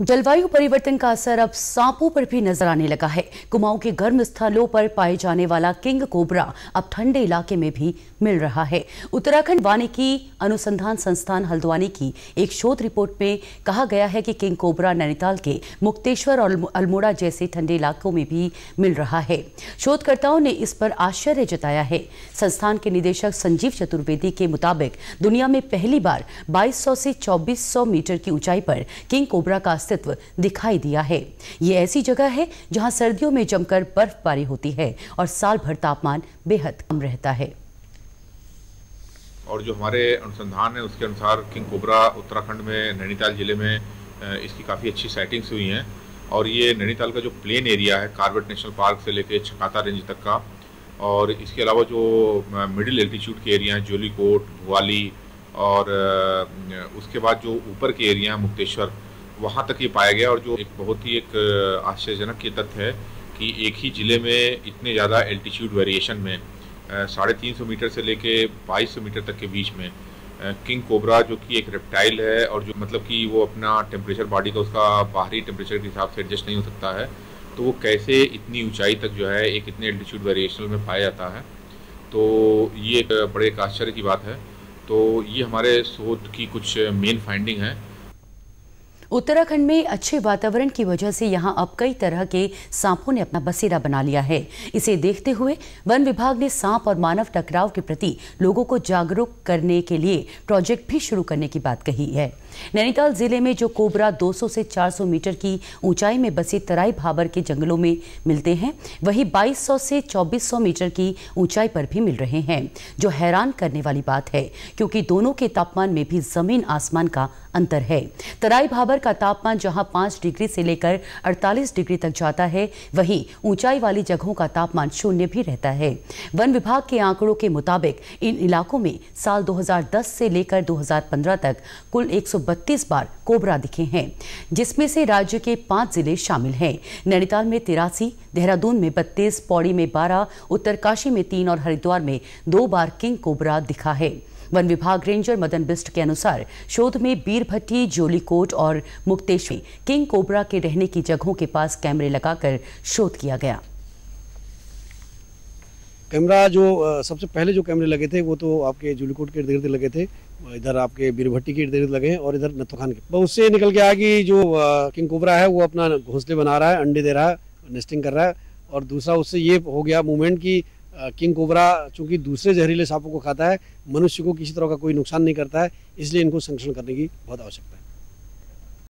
जलवायु परिवर्तन का असर अब सांपों पर भी नजर आने लगा है कुमाऊं के गर्म स्थलों पर पाए जाने वाला किंग कोबरा अब ठंडे इलाके में भी मिल रहा है उत्तराखंड वानिकी अनुसंधान संस्थान हल्द्वानी की एक शोध रिपोर्ट में कहा गया है कि किंग कोबरा नैनीताल के मुक्तेश्वर और अल्मोड़ा जैसे ठंडे इलाकों में भी मिल रहा है शोधकर्ताओं ने इस पर आश्चर्य जताया है संस्थान के निदेशक संजीव चतुर्वेदी के मुताबिक दुनिया में पहली बार बाईस से चौबीस मीटर की ऊंचाई पर किंग कोबरा का अस्तित्व दिखाई दिया है ये ऐसी जगह है जहाँ सर्दियों में जमकर बर्फबारी होती है और साल भर तापमान बेहद कम रहता है और जो हमारे अनुसंधान है उसके अनुसार किंग कोबरा उत्तराखंड में नैनीताल जिले में इसकी काफ़ी अच्छी साइटिंग्स हुई हैं और ये नैनीताल का जो प्लेन एरिया है कार्बेट नेशनल पार्क से लेके छकाता रेंज तक का और इसके अलावा जो मिडिल एल्टीट्यूड के एरिया हैं जोलीकोट भुवाली और उसके बाद जो ऊपर के एरिया हैं मुक्तेश्वर वहाँ तक ये पाया गया और जो एक बहुत ही एक आश्चर्यजनक ये तथ्य है कि एक ही ज़िले में इतने ज़्यादा एल्टीट्यूड वेरिएशन में साढ़े तीन सौ मीटर से लेके बाईस सौ मीटर तक के बीच में किंग कोबरा जो कि एक रेप्टाइल है और जो मतलब कि वो अपना टेम्परेचर बॉडी का उसका बाहरी टेम्परेचर के हिसाब से एडजस्ट नहीं हो सकता है तो वो कैसे इतनी ऊंचाई तक जो है एक इतने एल्टीट्यूड वेरिएशन में पाया जाता है तो ये एक बड़े एक आश्चर्य की बात है तो ये हमारे शोध की कुछ मेन फाइंडिंग है उत्तराखंड में अच्छे वातावरण की वजह से यहां अब कई तरह के सांपों ने अपना बसेरा बना लिया है इसे देखते हुए वन विभाग ने सांप और मानव टकराव के प्रति लोगों को जागरूक करने के लिए प्रोजेक्ट भी शुरू करने की बात कही है नैनीताल जिले में जो कोबरा 200 से 400 मीटर की ऊंचाई में बसे तराई भाबर के जंगलों में मिलते हैं वही 2200 से 2400 मीटर की ऊंचाई पर भी मिल रहे हैं जो हैरान करने वाली बात है क्योंकि दोनों के तापमान में भी जमीन आसमान का अंतर है तराई भाबर का तापमान जहां 5 डिग्री से लेकर 48 डिग्री तक जाता है वहीं ऊंचाई वाली जगहों का तापमान शून्य भी रहता है वन विभाग के आंकड़ों के मुताबिक इन इलाकों में साल 2010 से लेकर 2015 तक कुल एक 132 बार कोबरा दिखे हैं जिसमें से राज्य के पांच जिले शामिल हैं नैनीताल में तिरासी देहरादून में बत्तीस पौड़ी में बारह उत्तरकाशी में तीन और हरिद्वार में दो बार किंग कोबरा दिखा है वन विभाग रेंजर मदन बिस्ट के अनुसार शोध में बीरभट्टी जोलीकोट और मुक्तेश्वरी किंग कोबरा के रहने की जगहों के पास कैमरे लगाकर शोध किया गया कैमरा जो सबसे पहले जो कैमरे लगे थे वो तो आपके जुलीकोट के इर्द गिर्द लगे थे इधर आपके बीरभट्टी के इर्द गिर्द लगे हैं और इधर नत्थो खान के तो उससे निकल के आया कि जो किंग कोबरा है वो अपना घोंसले बना रहा है अंडे दे रहा है नेस्टिंग कर रहा है और दूसरा उससे ये हो गया मूवमेंट कि किंग कोबरा चूंकि दूसरे जहरीले सांपों को खाता है मनुष्य को किसी तरह का कोई नुकसान नहीं करता है इसलिए इनको संरक्षण करने की बहुत आवश्यकता है